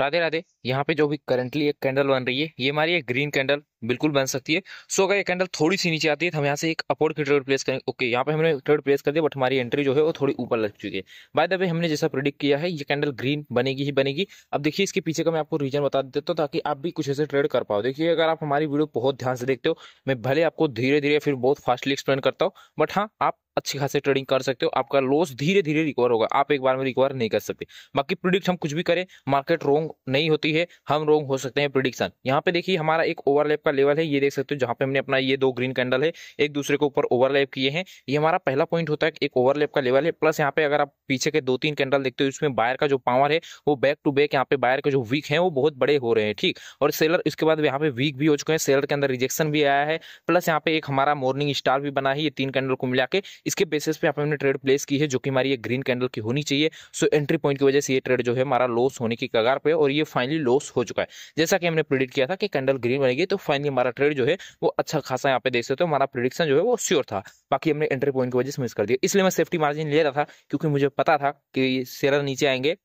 राधे राधे यहाँ पे जो भी करंटली एक कैंडल बन रही है ये हमारी एक ग्रीन कैंडल बिल्कुल बन सकती है सो अगर ये कैंडल थोड़ी सी नीचे आती है तो हम यहाँ से एक अपोर्ड की ट्रेड प्लेस करेंगे ओके यहाँ पे हमने ट्रेड प्लेस कर दिया बट हमारी एंट्री जो है वो थोड़ी ऊपर लग चुकी है बाय द वे हमने जैसा प्रिडिक्ट किया है ये कैंडल ग्रीन बनेगी ही बनेगी अब देखिए इसके पीछे का मैं आपको रीजन बता देता हूँ ताकि आप भी कुछ ऐसे ट्रेड कर पाओ देखिए अगर आप हमारी वीडियो बहुत ध्यान से देखते हो मैं भले आपको धीरे धीरे फिर बहुत फास्टली एक्सप्लेन करता हूँ बट हाँ आप अच्छी खासी ट्रेडिंग कर सकते हो आपका लॉस धीरे धीरे रिकवर होगा आप एक बार में रिकवर नहीं कर सकते बाकी प्रिडिक्ट हम कुछ भी करें मार्केट रोंग नहीं होती है हम रोंग हो सकते हैं प्रिडिक्शन यहाँ पे देखिए हमारा एक ओवरलैप का लेवल है ये देख सकते हो जहाँ पे हमने अपना ये दो ग्रीन कैंडल है एक दूसरे के ऊपर ओवरलैप किए हैं ये हमारा पहला पॉइंट होता है एक ओवरलैप का लेवल है प्लस यहाँ पे अगर आप पीछे के दो तीन कैंडल देखते हो इसमें बायर का जो पावर है वो बैक टू बैक यहाँ पे बायर के जो वीक है वो बहुत बड़े हो रहे हैं ठीक और सेलर इसके बाद यहाँ पे वीक भी हो चुके हैं सेलर के अंदर रिजेक्शन भी आया है प्लस यहाँ पे एक हमारा मॉर्निंग स्टार भी बना है ये तीन कैंडल को मिला के इसके बेसिस पे आपने हमने ट्रेड प्लेस की है जो कि हमारी ये ग्रीन कैंडल की होनी चाहिए सो एंट्री पॉइंट की वजह से ये ट्रेड जो है हमारा लॉस होने की कगार पे और ये फाइनली लॉस हो चुका है जैसा कि हमने प्रिडिक्ट किया था कि कैंडल ग्रीन बनेगी तो फाइनली हमारा ट्रेड जो है वो अच्छा खासा यहाँ पे देख सकते हो हमारा प्रिडिक्शन जो है वो श्योर था बाकी हमने एंट्री पॉइंट की वजह से मिस कर दिया इसलिए मैं सेफ्टी मार्जिन ले रहा था क्योंकि मुझे पता था कि शेयर नीचे आएंगे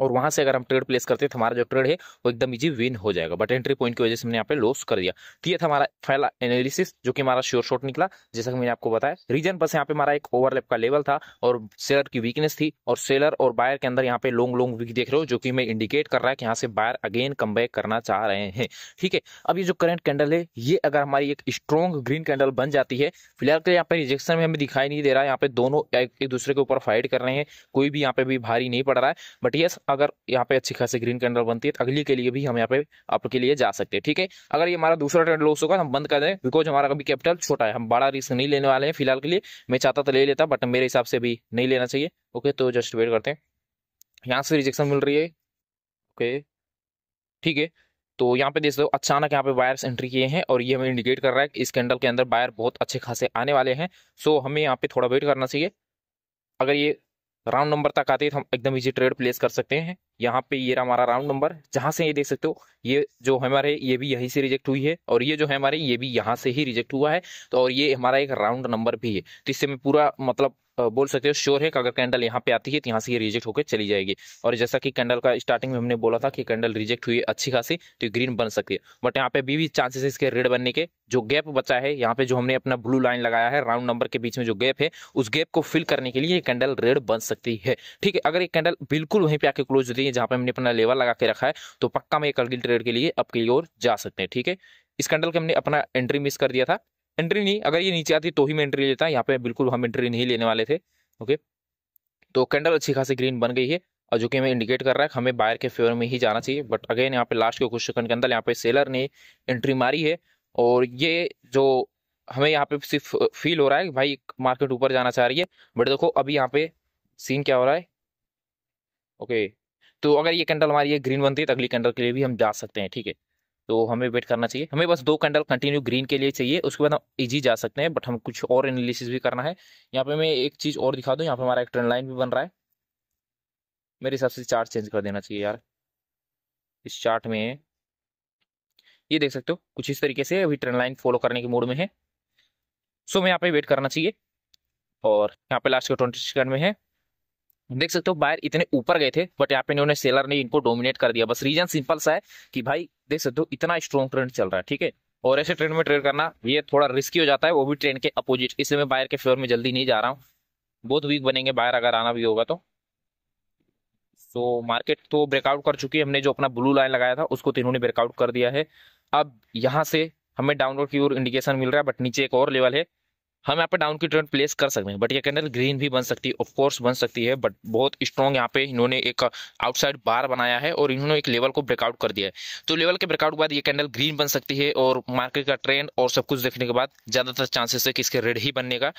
और वहां से अगर हम ट्रेड प्लेस करते हैं तो हमारा जो ट्रेड है वो एकदम इजी विन हो जाएगा बट एंट्री पॉइंट की वजह से हमने यहाँ पे लॉस कर दिया तो ये था हमारा पहला एनालिसिस जो कि हमारा श्योर शॉट निकला जैसा कि मैंने आपको बताया रीजन बस यहाँ पे हमारा एक ओवरलैप का लेवल था और सेलर की वीकनेस थी और सेलर और बायर के अंदर यहाँ पे लॉन्ग लॉन्ग वीक देख रहे हो जो कि मैं इंडिकेट कर रहा है कि यहाँ से बायर अगेन कम करना चाह रहे हैं ठीक है अब ये जो करेंट कैंडल है ये अगर हमारी एक स्ट्रॉन्ग ग्रीन कैंडल बन जाती है फिलहाल के यहाँ पे रिजेक्शन में हमें दिखाई नहीं दे रहा है यहाँ पे दोनों एक दूसरे के ऊपर फाइट कर रहे हैं कोई भी यहाँ पे भी भारी नहीं पड़ रहा है बट यस अगर यहाँ पे अच्छी खासी ग्रीन कैंडल बनती है तो अगली के लिए भी हम यहाँ पे आपके लिए जा सकते हैं ठीक है अगर ये हमारा दूसरा ट्रेंड लॉस होगा हम बंद कर दें बिकॉज हमारा अभी कैपिटल छोटा है हम बड़ा रिस्क नहीं लेने वाले हैं फिलहाल के लिए मैं चाहता तो ले लेता बट मेरे हिसाब से भी नहीं लेना चाहिए ओके तो जस्ट वेट करते हैं यहाँ से रिजेक्शन मिल रही है ओके ठीक है तो यहाँ पे देख दो अचानक यहाँ पे बायर्स एंट्री किए हैं और ये हमें इंडिकेट कर रहा है कि इस कैंडल के अंदर बायर बहुत अच्छे खासे आने वाले हैं सो हमें यहाँ पे थोड़ा वेट करना चाहिए अगर ये राउंड नंबर तक आते तो हम एकदम इजी ट्रेड प्लेस कर सकते हैं यहाँ पे ये हमारा राउंड नंबर जहाँ से ये देख सकते हो ये जो हमारे ये भी यहीं से रिजेक्ट हुई है और ये जो है हमारे ये भी यहाँ से ही रिजेक्ट हुआ है तो और ये हमारा एक राउंड नंबर भी है तो इससे मैं पूरा मतलब बोल सकते हो श्योर है कि अगर कैंडल यहाँ पे आती है तो यहाँ से ये रिजेक्ट होकर चली जाएगी और जैसा कि कैंडल का स्टार्टिंग में हमने बोला था कि कैंडल रिजेक्ट हुई अच्छी खासी तो ग्रीन बन सकती है बट यहाँ पे भी, भी चांसेस इसके रेड बनने के जो गैप बचा है यहाँ पे जो हमने अपना ब्लू लाइन लगाया है राउंड नंबर के बीच में जो गैप है उस गैप को फिल करने के लिए ये कैंडल रेड बन सकती है ठीक है अगर ये कैंडल बिल्कुल वहीं पे आके क्लोज होती है जहाँ पे हमने अपना लेवल लगा के रखा है तो पक्का में कलगिल ट्रेड के लिए अब की ओर जा सकते हैं ठीक है इस कैंडल के हमने अपना एंट्री मिस कर दिया था एंट्री नहीं अगर ये नीचे आती तो ही मैं एंट्री लेता यहाँ पे बिल्कुल हम एंट्री नहीं लेने वाले थे ओके तो कैंडल अच्छी खासी ग्रीन बन गई है और जो कि हमें इंडिकेट कर रहा है हमें बायर के फेवर में ही जाना चाहिए बट अगेन यहाँ पे लास्ट के कुछ सेकंड के अंदर यहाँ पे सेलर ने एंट्री मारी है और ये जो हमें यहाँ पे सिर्फ फील हो रहा है भाई मार्केट ऊपर जाना चाह रही है बट देखो अभी यहाँ पे सीन क्या हो रहा है ओके तो अगर ये कैंडल हमारी ये ग्रीन बनती है तो अगली कैंडल के लिए भी हम जा सकते हैं ठीक है तो हमें वेट करना चाहिए हमें बस दो कैंडल कंटिन्यू ग्रीन के लिए चाहिए उसके बाद हम इजी जा सकते हैं बट हम कुछ और एनालिसिस भी करना है यहाँ पे मैं एक चीज़ और दिखा दूँ यहाँ पे हमारा एक ट्रेंड लाइन भी बन रहा है मेरे हिसाब से चार्ट चेंज कर देना चाहिए यार इस चार्ट में ये देख सकते हो कुछ इस तरीके से अभी ट्रेंड लाइन फॉलो करने के मूड में है सो मैं यहाँ पे वेट करना चाहिए और यहाँ पे लास्ट के ट्वेंटी सेकंड में है देख सकते हो बायर इतने ऊपर गए थे बट यहाँ पे इन्होंने सेलर ने इनको डोमिनेट कर दिया बस रीजन सिंपल सा है कि भाई देख सकते हो इतना स्ट्रॉन्ग ट्रेंड चल रहा है ठीक है और ऐसे ट्रेंड में ट्रेड करना ये थोड़ा रिस्की हो जाता है वो भी ट्रेंड के अपोजिट इसलिए मैं बायर के फेवर में जल्दी नहीं जा रहा हूँ बहुत वीक बनेंगे बायर अगर आना भी होगा तो तो मार्केट तो ब्रेकआउट कर चुकी है हमने जो अपना ब्लू लाइन लगाया था उसको तीनों ने ब्रेकआउट कर दिया है अब यहाँ से हमें डाउनलोड की ओर इंडिकेशन मिल रहा है बट नीचे एक और लेवल है हम यहाँ पे डाउन की ट्रेंड प्लेस कर सकते हैं बट ये कैंडल ग्रीन भी बन सकती है ऑफकोर्स बन सकती है बट बहुत स्ट्रॉन्ग यहाँ पे इन्होंने एक आउटसाइड बार बनाया है और इन्होंने एक लेवल को ब्रेकआउट कर दिया है तो लेवल के ब्रेकआउट के बाद ये कैंडल ग्रीन बन सकती है और मार्केट का ट्रेंड और सब कुछ देखने के बाद ज़्यादातर चांसेस है कि इसके रेड ही बनने का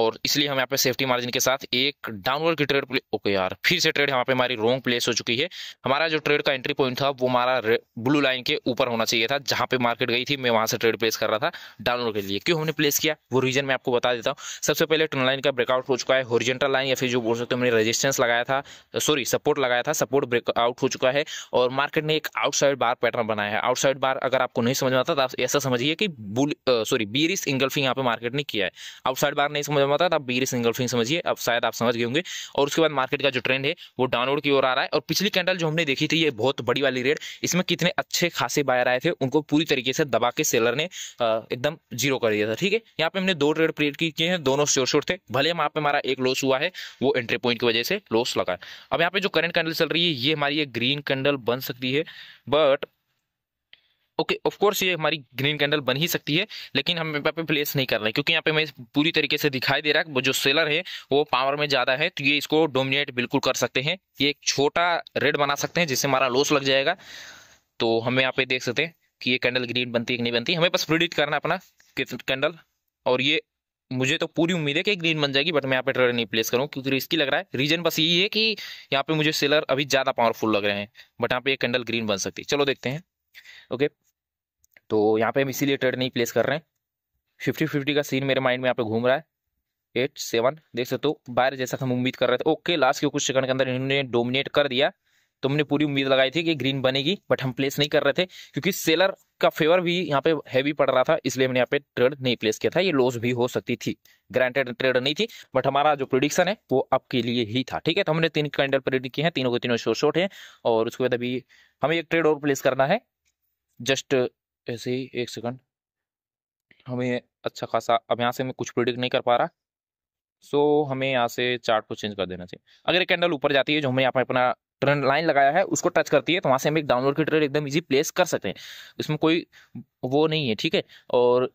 और इसलिए हम यहाँ पे सेफ्टी मार्जिन के साथ एक डाउनवर्ड की ट्रेड ओके यार फिर से ट्रेड यहाँ पे हमारी रॉन्ग प्लेस हो चुकी है हमारा जो ट्रेड का एंट्री पॉइंट था वो हमारा ब्लू लाइन के ऊपर होना चाहिए था जहाँ पे मार्केट गई थी मैं वहाँ से ट्रेड प्लेस कर रहा था डाउनवर्ड के लिए क्यों हमने प्लेस किया वो रीजन मैं आपको बता देता हूँ सबसे पहले टर्न लाइन का ब्रेकआउट हो चुका है ओरिजेंटल लाइन या फिर जो बोल सकते हमने रजिस्टेंस लगाया था सॉरी सपोर्ट लगाया था सपोर्ट ब्रेकआउट हो चुका है और मार्केट ने एक आउटसाइड बार पैटर्न बनाया है आउटसाइड बार अगर आपको नहीं समझ में आता तो आप ऐसा समझिए कि सॉरी बीरिस इंगल्फिंग यहाँ पे मार्केट ने किया है आउटसाइड बार नहीं समझ समझ में आता आप बीरी सिंगल स्विंग समझिए अब शायद आप समझ गए होंगे और उसके बाद मार्केट का जो ट्रेंड है वो डाउनलोड की ओर आ रहा है और पिछली कैंडल जो हमने देखी थी ये बहुत बड़ी वाली रेड इसमें कितने अच्छे खासे बायर आए थे उनको पूरी तरीके से दबा के सेलर ने एकदम जीरो कर दिया था ठीक है यहाँ पे हमने दो ट्रेड क्रिएट किए हैं दोनों श्योर श्योर थे भले हम यहाँ पे हमारा एक लॉस हुआ है वो एंट्री पॉइंट की वजह से लॉस लगा अब यहाँ पे जो करंट कैंडल चल रही है ये हमारी ये ग्रीन कैंडल बन सकती है बट ओके ऑफकोर्स ये हमारी ग्रीन कैंडल बन ही सकती है लेकिन हम यहाँ पे प्लेस नहीं कर रहे क्योंकि यहाँ पे मैं पूरी तरीके से दिखाई दे रहा है जो सेलर है वो पावर में ज़्यादा है तो ये इसको डोमिनेट बिल्कुल कर सकते हैं ये एक छोटा रेड बना सकते हैं जिससे हमारा लॉस लग जाएगा तो हम यहाँ पे देख सकते हैं कि ये कैंडल ग्रीन बनती है कि नहीं बनती हमें बस प्रिडिक्ट करना अपना कैंडल और ये मुझे तो पूरी उम्मीद है कि ग्रीन बन जाएगी बट मैं यहाँ पे ट्रेड नहीं प्लेस करूँ क्योंकि रिस्की लग रहा है रीजन बस यही है कि यहाँ पे मुझे सेलर अभी ज़्यादा पावरफुल लग रहे हैं बट यहाँ पे ये कैंडल ग्रीन बन सकती है चलो देखते हैं ओके तो यहाँ पे हम इसीलिए ट्रेड नहीं प्लेस कर रहे हैं फिफ्टी फिफ्टी का सीन मेरे माइंड में यहाँ पे घूम रहा है एट सेवन देख सकते हो बाहर जैसा हम उम्मीद कर रहे थे ओके लास्ट के कुछ सेकंड के अंदर इन्होंने डोमिनेट कर दिया तो हमने पूरी उम्मीद लगाई थी कि ग्रीन बनेगी बट हम प्लेस नहीं कर रहे थे क्योंकि सेलर का फेवर भी यहाँ पे हैवी पड़ रहा था इसलिए हमने यहाँ पे ट्रेड नहीं प्लेस किया था ये लॉस भी हो सकती थी ग्रांटेड ट्रेड नहीं थी बट हमारा जो प्रोडिक्शन है वो आपके लिए ही था ठीक है तो हमने तीन कैंडल प्रेड किए हैं तीनों के तीनों शो शॉर्ट हैं और उसके बाद अभी हमें एक ट्रेड और प्लेस करना है जस्ट ऐसे ही एक सेकंड हमें अच्छा खासा अब यहाँ से मैं कुछ प्रिडिक्ट नहीं कर पा रहा सो so, हमें यहाँ से चार्ट को चेंज कर देना चाहिए अगर एक कैंडल ऊपर जाती है जो हमने यहाँ पर अपना ट्रेंड लाइन लगाया है उसको टच करती है तो वहाँ से हम एक डाउनलोड की ट्रेड एकदम इजी प्लेस कर सकते हैं इसमें कोई वो नहीं है ठीक है और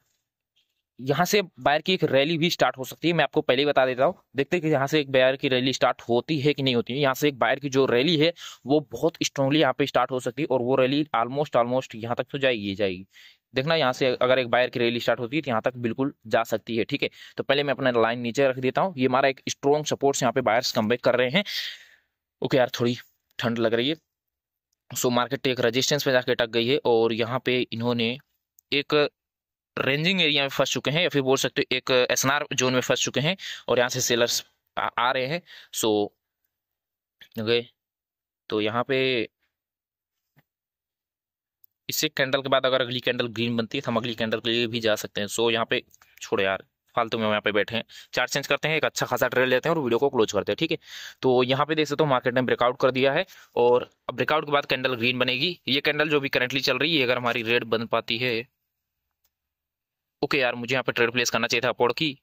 यहाँ से बायर की एक रैली भी स्टार्ट हो सकती है मैं आपको पहले ही बता देता हूँ देखते हैं कि यहाँ से एक बायर की रैली स्टार्ट होती है कि नहीं होती है यहाँ से एक बायर की जो रैली है वो बहुत स्ट्रांगली यहाँ पे स्टार्ट हो सकती है और वो रैली ऑलमोस्ट ऑलमोस्ट यहाँ तक तो जाएगी जाएगी देखना यहाँ से अगर एक बायर की रैली स्टार्ट होती है तो यहाँ तक बिल्कुल जा सकती है ठीक है तो पहले मैं अपना लाइन नीचे रख देता हूँ ये हमारा एक स्ट्रॉन्ग सपोर्ट यहाँ पे बायर्स कम कर रहे हैं ओके यार थोड़ी ठंड लग रही है सो मार्केट एक रजिस्टेंस पे जाके टक गई है और यहाँ पे इन्होंने एक रेंजिंग एरिया में फंस चुके हैं या फिर बोल सकते हो एक एस जोन में फंस चुके हैं और यहाँ से सेलर्स आ, आ रहे हैं सो गए तो यहाँ पे इससे कैंडल के बाद अगर अगली कैंडल ग्रीन बनती है तो हम अगली कैंडल के लिए भी जा सकते हैं सो यहाँ पे छोड़ यार फालतू में हम यहाँ पे बैठे हैं चार्ट चेंज करते हैं एक अच्छा खासा ट्रेड लेते हैं और वीडियो को क्लोज करते हैं ठीक है तो यहाँ पे देख सकते हो मार्केट ने ब्रेकआउट कर दिया है और ब्रेकआउट के बाद कैंडल ग्रीन बनेगी ये कैंडल जो भी करंटली चल रही है अगर हमारी रेड बन पाती है ओके यार मुझे यहाँ पे ट्रेड प्लेस करना चाहिए था अपोर्ड की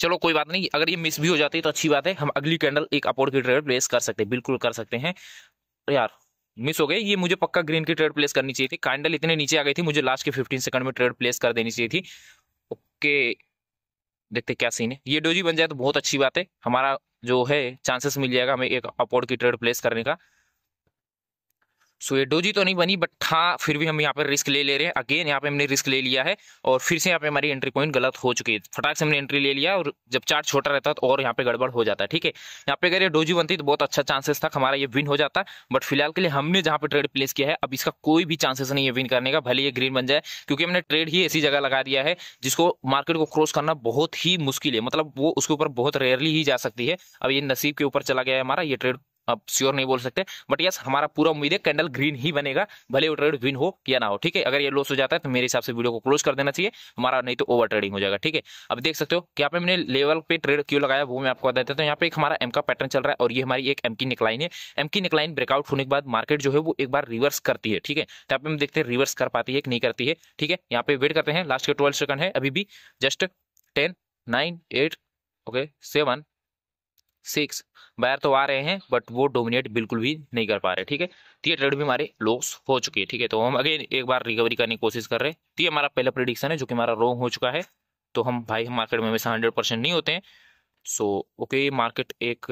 चलो कोई बात नहीं अगर ये मिस भी हो जाती है तो अच्छी बात है हम अगली कैंडल एक अपोर्ड की ट्रेड प्लेस कर सकते हैं बिल्कुल कर सकते हैं तो यार मिस हो गई ये मुझे पक्का ग्रीन की ट्रेड प्लेस करनी चाहिए थी कैंडल इतने नीचे आ गई थी मुझे लास्ट के फिफ्टीन सेकंड में ट्रेड प्लेस कर देनी चाहिए थी ओके देखते क्या सीन है ये डोजी बन जाए तो बहुत अच्छी बात है हमारा जो है चांसेस मिल जाएगा हमें एक अपोर्ड की ट्रेड प्लेस करने का सो ये डोजी तो नहीं बनी बट हाँ फिर भी हम यहाँ पर रिस्क ले ले रहे हैं अगेन यहाँ पे हमने रिस्क ले लिया है और फिर से यहाँ पे हमारी एंट्री पॉइंट गलत हो चुकी है फटाक से हमने एंट्री ले लिया और जब चार्ट छोटा रहता है तो और यहाँ पे गड़बड़ हो जाता है ठीक है यहाँ पे अगर ये डोजी बनती तो बहुत अच्छा चांसेस था हमारा ये विन हो जाता बट फिलहाल के लिए हमने जहाँ पे ट्रेड प्लेस किया है अब इसका कोई भी चांसेस नहीं है विन करने का भले ये ग्रीन बन जाए क्योंकि हमने ट्रेड ही ऐसी जगह लगा दिया है जिसको मार्केट को क्रॉस करना बहुत ही मुश्किल है मतलब वो उसके ऊपर बहुत रेयरली ही जा सकती है अब ये नसीब के ऊपर चला गया है हमारा ये ट्रेड अब श्योर नहीं बोल सकते बट यस हमारा पूरा उम्मीद है कैंडल ग्रीन ही बनेगा भले वो ट्रेड विन हो या ना हो ठीक है अगर ये लॉस हो जाता है तो मेरे हिसाब से वीडियो को क्लोज कर देना चाहिए हमारा नहीं तो ओवर ट्रेडिंग हो जाएगा ठीक है अब देख सकते हो कि यहाँ पे मैंने लेवल पे ट्रेड क्यों लगाया वो मैं आपको बता देता हूँ यहाँ पे एक हमारा एम का पैटर्न चल रहा है और ये हमारी एक एम की निकलाइन है एम की निकलाइन ब्रेकआउट होने के बाद मार्केट जो है वो एक बार रिवर्स करती है ठीक है तो यहाँ पे हम देखते हैं रिवर्स कर पाती है कि नहीं करती है ठीक है यहाँ पे वेट करते हैं लास्ट के ट्वेल्व सेकंड है अभी भी just ten nine eight okay seven six buyer तो आ रहे हैं बट वो डोमिनेट बिल्कुल भी नहीं कर पा रहे ठीक है तो ये ट्रेड भी हमारे लॉस हो चुके हैं ठीक है तो हम अगेन एक बार रिकवरी करने की कोशिश कर रहे हैं तो ये हमारा पहला प्रिडिक्शन है जो कि हमारा रॉन्ग हो चुका है तो हम भाई हम मार्केट में हमेशा हंड्रेड परसेंट नहीं होते हैं सो ओके मार्केट एक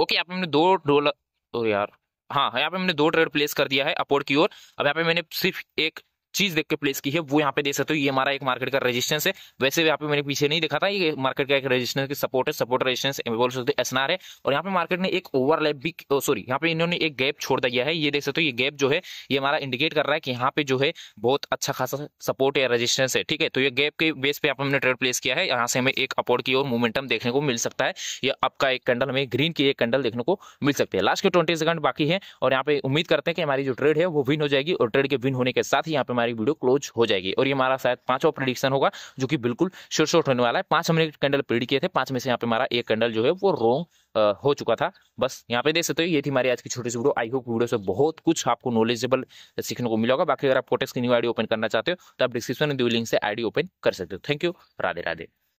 ओके यहाँ पे हमने दो डॉलर तो यार हाँ यहाँ पे हमने दो ट्रेड प्लेस कर दिया है अपोर्ड की ओर अब यहाँ पे मैंने सिर्फ एक चीज देख के प्लेस की है वो यहाँ पे देख सकते हो ये हमारा एक मार्केट का रेजिस्टेंस है वैसे यहाँ पे मैंने पीछे नहीं देखा था ये मार्केट का एक रेजिस्टेंस की सपोर्ट है सपोर्ट रेजिस्टेंस बोल सकते एस है और यहाँ पे मार्केट ने एक ओवरलैप भी सॉरी यहाँ पे इन्होंने एक गैप छोड़ दिया है ये देख सकते हो ये गैप जो है ये हमारा इंडिकेट कर रहा है कि यहाँ पे जो है बहुत अच्छा खासा सपोर्ट या रजिस्टेंस है ठीक है तो ये गैप के बेस पे आप हमने ट्रेड प्लेस किया है यहाँ से हमें एक अपोर्ड की और मोमेंटम देखने को मिल सकता है या आपका एक कैंडल हमें ग्रीन की एक कैंडल देखने को मिल सकती है लास्ट के ट्वेंटी सेकंड बाकी है और यहाँ पे उम्मीद करते हैं कि हमारी जो ट्रेड है वो विन हो जाएगी और ट्रेड के विन होने के साथ ही यहाँ पे हमारी वीडियो क्लोज हो जाएगी और ये हमारा शायद पांचवा प्रिडिक्शन होगा जो कि बिल्कुल श्योर शॉर्ट होने वाला है पांच हमने कैंडल प्रिडिक्ट किए थे पांच में से यहाँ पे हमारा एक कैंडल जो है वो रॉन्ग हो चुका था बस यहाँ पे देख सकते हो ये थी हमारी आज की छोटी सी वीडियो आई होप वीडियो से बहुत कुछ आपको नॉलेजेबल सीखने को मिला होगा बाकी अगर आप कोटेक्स की न्यू आईडी ओपन करना चाहते हो तो आप डिस्क्रिप्शन में दी लिंक से आईडी ओपन कर सकते हो थैंक यू राधे राधे